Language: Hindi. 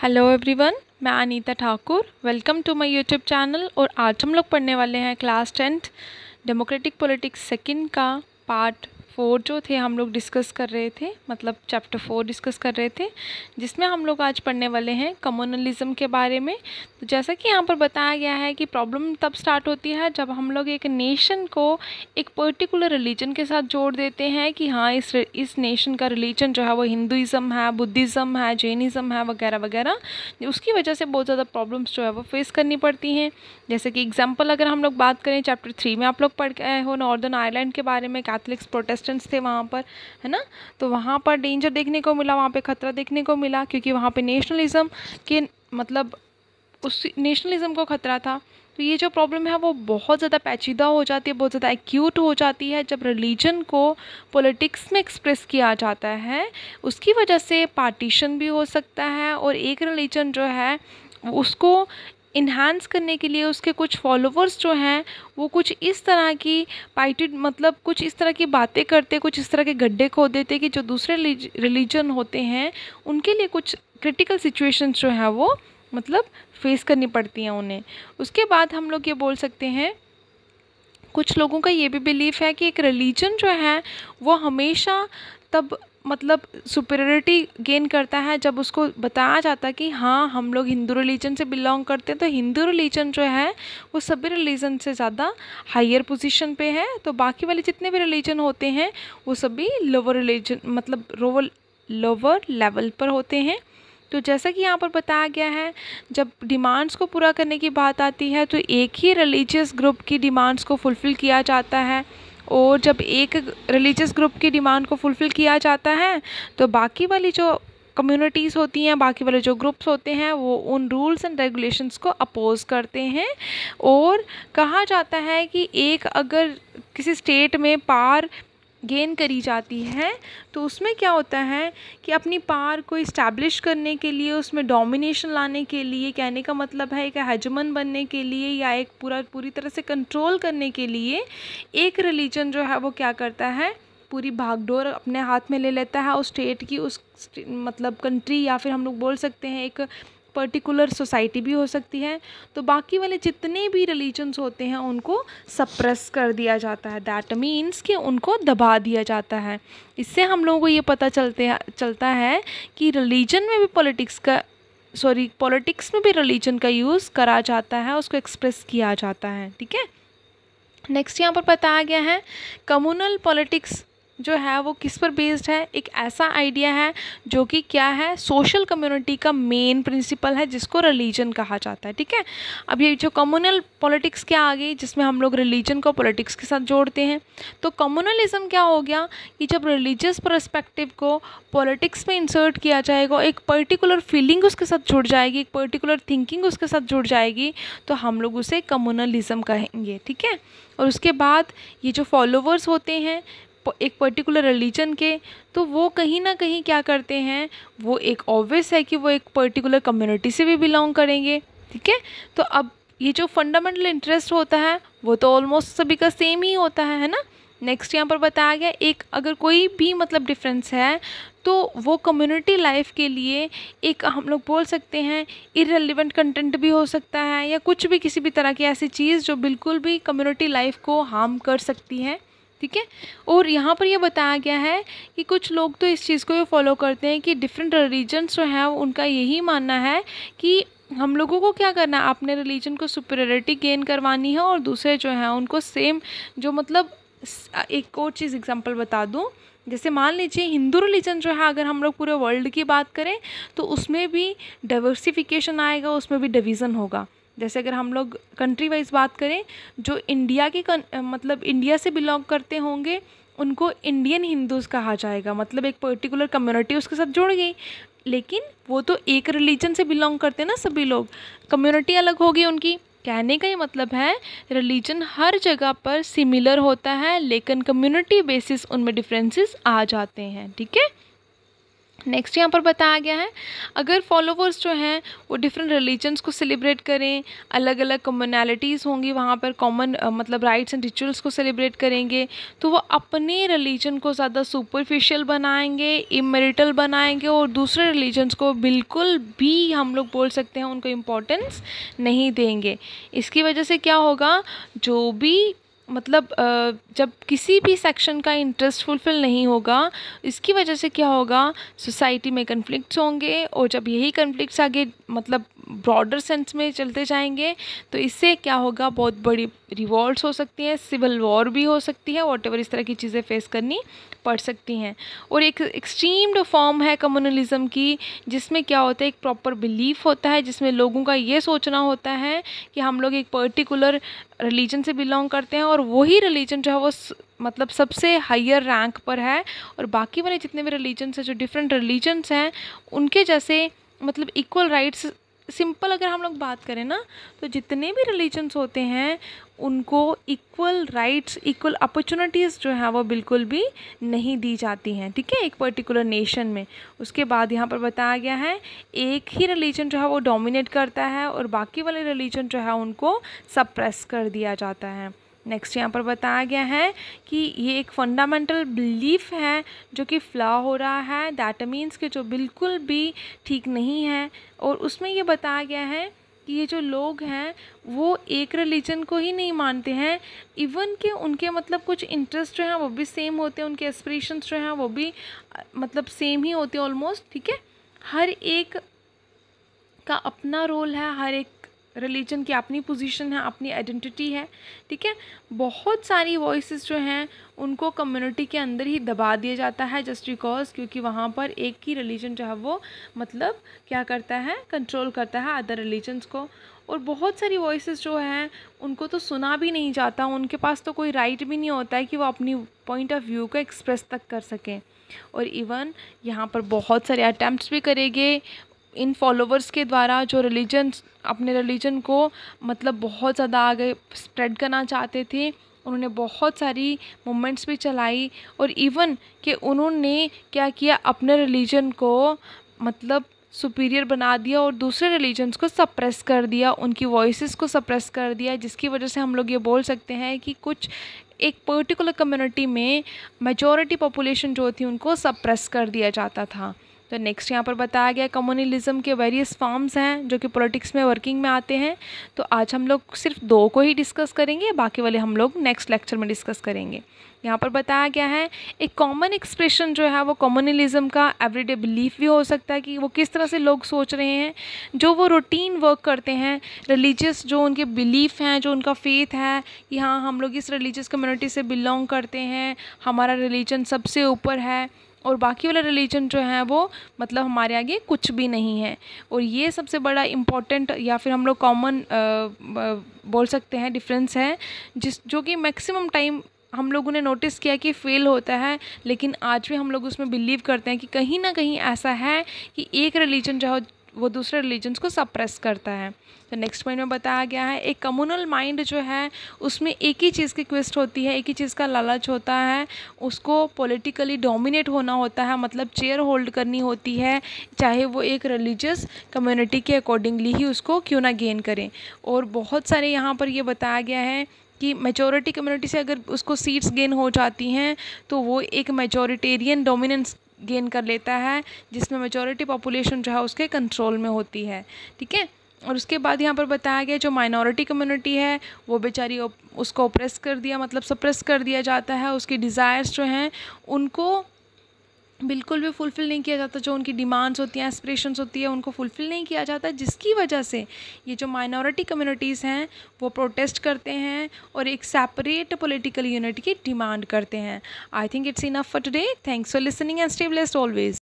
हेलो एवरीवन मैं Anita Thakur welcome to my YouTube channel और आज हम लोग पढ़ने वाले हैं class tenth democratic politics second का पार्ट फोर जो थे हम लोग डिस्कस कर रहे थे मतलब चैप्टर फोर डिस्कस कर रहे थे जिसमें हम लोग आज पढ़ने वाले हैं कम्युनलिज्म के बारे में तो जैसा कि यहाँ पर बताया गया है कि प्रॉब्लम तब स्टार्ट होती है जब हम लोग एक नेशन को एक पर्टिकुलर रिलीजन के साथ जोड़ देते हैं कि हाँ इस इस नेशन का रिलीजन जो है वो हिंदुज़म है बुद्धिज़्म है जैनिज़म है वगैरह वगैरह उसकी वजह से बहुत ज़्यादा प्रॉब्लम्स जो है वो फेस करनी पड़ती हैं जैसे कि एग्जाम्पल अगर हम लोग बात करें चैप्टर थ्री में आप लोग पढ़ गए हो नॉर्दर्न आयरलैंड के बारे में कैथलिक्स प्रोटेस्ट कंटेस्टेंट्स थे वहाँ पर है ना तो वहाँ पर डेंजर देखने को मिला वहाँ पे ख़तरा देखने को मिला क्योंकि वहाँ पे नेशनलिज़म के मतलब उस नेशनलिज़म को ख़तरा था तो ये जो प्रॉब्लम है वो बहुत ज़्यादा पैचीदा हो जाती है बहुत ज़्यादा एक्यूट हो जाती है जब रिलीजन को पॉलिटिक्स में एक्सप्रेस किया जाता है उसकी वजह से पार्टीशन भी हो सकता है और एक रिलीजन जो है उसको इन्हांस करने के लिए उसके कुछ फॉलोवर्स जो हैं वो कुछ इस तरह की पाइटेड मतलब कुछ इस तरह की बातें करते कुछ इस तरह के गड्ढे खो देते कि जो दूसरे रिलीजन होते हैं उनके लिए कुछ क्रिटिकल सिचुएशंस जो हैं वो मतलब फेस करनी पड़ती हैं उन्हें उसके बाद हम लोग ये बोल सकते हैं कुछ लोगों का ये भी बिलीफ है कि एक रिलीजन जो है वो हमेशा तब मतलब सुपेरिटी गेन करता है जब उसको बताया जाता है कि हाँ हम लोग हिंदू रिलीजन से बिलोंग करते हैं तो हिंदू रिलीजन जो है वो सभी रिलीजन से ज़्यादा हायर पोजीशन पे है तो बाकी वाले जितने भी रिलीजन होते हैं वो सभी लोअर रिलीजन मतलब रोवर लोअर लेवल पर होते हैं तो जैसा कि यहाँ पर बताया गया है जब डिमांड्स को पूरा करने की बात आती है तो एक ही रिलीजियस ग्रुप की डिमांड्स को फुलफ़िल किया जाता है और जब एक रिलीजियस ग्रुप की डिमांड को फुलफ़िल किया जाता है तो बाकी वाली जो कम्युनिटीज़ होती हैं बाकी वाले जो ग्रुप्स होते हैं वो उन रूल्स एंड रेगुलेशंस को अपोज़ करते हैं और कहा जाता है कि एक अगर किसी स्टेट में पार गेन करी जाती है तो उसमें क्या होता है कि अपनी पार को इस्टेब्लिश करने के लिए उसमें डोमिनेशन लाने के लिए कहने का मतलब है एक हजमन बनने के लिए या एक पूरा पूरी तरह से कंट्रोल करने के लिए एक रिलीजन जो है वो क्या करता है पूरी भागडोर अपने हाथ में ले लेता है उस स्टेट की उस मतलब कंट्री या फिर हम लोग बोल सकते हैं एक पर्टिकुलर सोसाइटी भी हो सकती है तो बाकी वाले जितने भी रिलीजन्स होते हैं उनको सप्रेस कर दिया जाता है दैट मीन्स कि उनको दबा दिया जाता है इससे हम लोगों को ये पता चलते चलता है कि रिलीजन में भी पॉलिटिक्स का सॉरी पॉलिटिक्स में भी रिलीजन का यूज़ करा जाता है उसको एक्सप्रेस किया जाता है ठीक है नेक्स्ट यहाँ पर बताया गया है कम्युनल पॉलिटिक्स जो है वो किस पर बेस्ड है एक ऐसा आइडिया है जो कि क्या है सोशल कम्युनिटी का मेन प्रिंसिपल है जिसको रिलीजन कहा जाता है ठीक है अब ये जो कम्युनल पॉलिटिक्स क्या आ गई जिसमें हम लोग रिलीजन को पॉलिटिक्स के साथ जोड़ते हैं तो कम्युनलिज्म क्या हो गया कि जब रिलीजियस परस्पेक्टिव को पॉलिटिक्स में इंसर्ट किया जाएगा एक पर्टिकुलर फीलिंग उसके साथ जुड़ जाएगी एक पर्टिकुलर थिंकिंग उसके साथ जुड़ जाएगी तो हम लोग उसे कम्युनलिज्म कहेंगे ठीक है और उसके बाद ये जो फॉलोवर्स होते हैं एक पर्टिकुलर रिलीजन के तो वो कहीं ना कहीं क्या करते हैं वो एक ऑब्वियस है कि वो एक पर्टिकुलर कम्युनिटी से भी बिलोंग करेंगे ठीक है तो अब ये जो फंडामेंटल इंटरेस्ट होता है वो तो ऑलमोस्ट सभी का सेम ही होता है है ना नेक्स्ट यहाँ पर बताया गया एक अगर कोई भी मतलब डिफरेंस है तो वो कम्युनिटी लाइफ के लिए एक हम लोग बोल सकते हैं इरेलीवेंट कंटेंट भी हो सकता है या कुछ भी किसी भी तरह की ऐसी चीज़ जो बिल्कुल भी कम्युनिटी लाइफ को हार्म कर सकती है ठीक है और यहाँ पर यह बताया गया है कि कुछ लोग तो इस चीज़ को ये फॉलो करते हैं कि डिफरेंट रिलीजन्स जो हैं उनका यही मानना है कि हम लोगों को क्या करना है अपने रिलीजन को सुपेरिटी गेन करवानी है और दूसरे जो हैं उनको सेम जो मतलब एक और चीज़ एग्जाम्पल बता दूँ जैसे मान लीजिए हिंदू रिलीजन जो है अगर हम लोग पूरे वर्ल्ड की बात करें तो उसमें भी डाइवर्सिफिकेशन आएगा उसमें भी डिवीज़न होगा जैसे अगर हम लोग कंट्री वाइज बात करें जो इंडिया की मतलब इंडिया से बिलोंग करते होंगे उनको इंडियन हिंदूज़ कहा जाएगा मतलब एक पर्टिकुलर कम्युनिटी उसके साथ जुड़ गई लेकिन वो तो एक रिलीजन से बिलोंग करते हैं ना सभी लोग कम्युनिटी अलग होगी उनकी कहने का ही मतलब है रिलीजन हर जगह पर सिमिलर होता है लेकिन कम्युनिटी बेसिस उनमें डिफरेंसेस आ जाते हैं ठीक है नेक्स्ट यहाँ पर बताया गया है अगर फॉलोवर्स जो हैं वो डिफरेंट रिलीजन्स को सेलिब्रेट करें अलग अलग कम्युनलिटीज़ होंगी वहाँ पर कॉमन मतलब राइट्स एंड रिचुअल्स को सेलिब्रेट करेंगे तो वो अपने रिलीजन को ज़्यादा सुपरफिशियल बनाएंगे इमेरिटल बनाएंगे और दूसरे रिलीजन्स को बिल्कुल भी हम लोग बोल सकते हैं उनको इम्पोर्टेंस नहीं देंगे इसकी वजह से क्या होगा जो भी मतलब जब किसी भी सेक्शन का इंटरेस्ट फुलफ़िल नहीं होगा इसकी वजह से क्या होगा सोसाइटी में कन्फ्लिक्ट्स होंगे और जब यही कन्फ्लिक्ट्स आगे मतलब ब्रॉडर सेंस में चलते जाएंगे तो इससे क्या होगा बहुत बड़ी रिवॉल्ट हो सकती हैं सिविल वॉर भी हो सकती है वॉट इस तरह की चीज़ें फेस करनी पड़ सकती हैं और एक एक्सट्रीम्ड फॉर्म है कम्युनलिज्म की जिसमें क्या होता है एक प्रॉपर बिलीफ होता है जिसमें लोगों का ये सोचना होता है कि हम लोग एक पर्टिकुलर रिलीजन से बिलोंग करते हैं और वही रिलीजन जो है वो मतलब सबसे हायर रैंक पर है और बाकी वाले जितने भी रिलीजन्स हैं जो डिफरेंट रिलीजन्स हैं उनके जैसे मतलब इक्वल राइट्स सिंपल अगर हम लोग बात करें ना तो जितने भी रिलीजन्स होते हैं उनको इक्वल राइट्स इक्वल अपॉर्चुनिटीज़ जो हैं वो बिल्कुल भी नहीं दी जाती हैं ठीक है एक पर्टिकुलर नेशन में उसके बाद यहाँ पर बताया गया है एक ही रिलीजन जो है वो डोमिनेट करता है और बाकी वाले रिलीजन जो है उनको सप्रेस कर दिया जाता है नेक्स्ट यहाँ पर बताया गया है कि ये एक फंडामेंटल बिलीफ है जो कि फ्लॉ हो रहा है दैट मीन्स कि जो बिल्कुल भी ठीक नहीं है और उसमें ये बताया गया है कि ये जो लोग हैं वो एक रिलीजन को ही नहीं मानते हैं इवन कि उनके मतलब कुछ इंटरेस्ट जो हैं वो भी सेम होते हैं उनके एस्परेशंस जो हैं वो भी मतलब सेम ही होते हैं ऑलमोस्ट ठीक है हर एक का अपना रोल है हर एक रिलीजन की अपनी पोजीशन है अपनी आइडेंटिटी है ठीक है बहुत सारी वॉइसेस जो हैं उनको कम्युनिटी के अंदर ही दबा दिया जाता है जस्ट बिकॉज क्योंकि वहाँ पर एक ही रिलीजन जो है वो मतलब क्या करता है कंट्रोल करता है अदर रिलीजन्स को और बहुत सारी वॉइस जो हैं उनको तो सुना भी नहीं जाता उनके पास तो कोई राइट भी नहीं होता है कि वो अपनी पॉइंट ऑफ व्यू को एक्सप्रेस तक कर सकें और इवन यहाँ पर बहुत सारे अटैम्प्ट भी करेंगे इन फॉलोवर्स के द्वारा जो रिलीजन अपने रिलीजन को मतलब बहुत ज़्यादा आगे स्प्रेड करना चाहते थे उन्होंने बहुत सारी मूवमेंट्स भी चलाई और इवन कि उन्होंने क्या किया अपने रिलीजन को मतलब सुपीरियर बना दिया और दूसरे रिलीजन्स को सप्रेस कर दिया उनकी वॉइसेस को सप्रेस कर दिया जिसकी वजह से हम लोग ये बोल सकते हैं कि कुछ एक पर्टिकुलर कम्युनिटी में मेजॉरिटी पॉपुलेशन जो थी उनको सप्रेस कर दिया जाता था तो नेक्स्ट यहाँ पर बताया गया कम्युनलिज्म के वेरियस फॉर्म्स हैं जो कि पॉलिटिक्स में वर्किंग में आते हैं तो आज हम लोग सिर्फ दो को ही डिस्कस करेंगे बाकी वाले हम लोग नेक्स्ट लेक्चर में डिस्कस करेंगे यहाँ पर बताया गया है एक कॉमन एक्सप्रेशन जो है वो कम्युनलिज्म का एवरीडे बिलीफ भी हो सकता है कि वो किस तरह से लोग सोच रहे हैं जो वो रूटीन वर्क करते हैं रिलीजियस जो उनके बिलीफ हैं जो उनका फेथ है कि हाँ हम लोग इस रिलीजियस कम्युनिटी से बिलोंग करते हैं हमारा रिलीजन सबसे ऊपर है और बाकी वाला रिलीजन जो है वो मतलब हमारे आगे कुछ भी नहीं है और ये सबसे बड़ा इम्पॉर्टेंट या फिर हम लोग कॉमन बोल सकते हैं डिफरेंस है जिस जो कि मैक्सिमम टाइम हम लोगों ने नोटिस किया कि फेल होता है लेकिन आज भी हम लोग उसमें बिलीव करते हैं कि कहीं ना कहीं ऐसा है कि एक रिलीजन जो वो दूसरे रिलीजन्स को सप्रेस करता है तो नेक्स्ट पॉइंट में बताया गया है एक कम्युनल माइंड जो है उसमें एक ही चीज़ की क्विस्ट होती है एक ही चीज़ का लालच होता है उसको पॉलिटिकली डोमिनेट होना होता है मतलब चेयर होल्ड करनी होती है चाहे वो एक रिलीजियस कम्युनिटी के अकॉर्डिंगली ही उसको क्यों ना गेन करें और बहुत सारे यहाँ पर यह बताया गया है कि मेजोरिटी कम्युनिटी से अगर उसको सीट्स गेन हो जाती हैं तो वो एक मेजोरिटेरियन डोमिनेंस गेन कर लेता है जिसमें मेजोरिटी पॉपुलेशन जो है उसके कंट्रोल में होती है ठीक है और उसके बाद यहाँ पर बताया गया जो माइनॉरिटी कम्युनिटी है वो बेचारी उसको ओप्रेस कर दिया मतलब सप्रेस कर दिया जाता है उसकी डिज़ायर्स जो हैं उनको बिल्कुल भी फुलफ़िल नहीं किया जाता जो उनकी डिमांड्स होती हैं एस्परेशंस होती है उनको फुलफ़िल नहीं किया जाता जिसकी वजह से ये जो माइनॉरिटी कम्युनिटीज़ हैं वो प्रोटेस्ट करते हैं और एक सेपरेट पॉलिटिकल यूनिट की डिमांड करते हैं I think it's enough for today thanks for listening and stay blessed always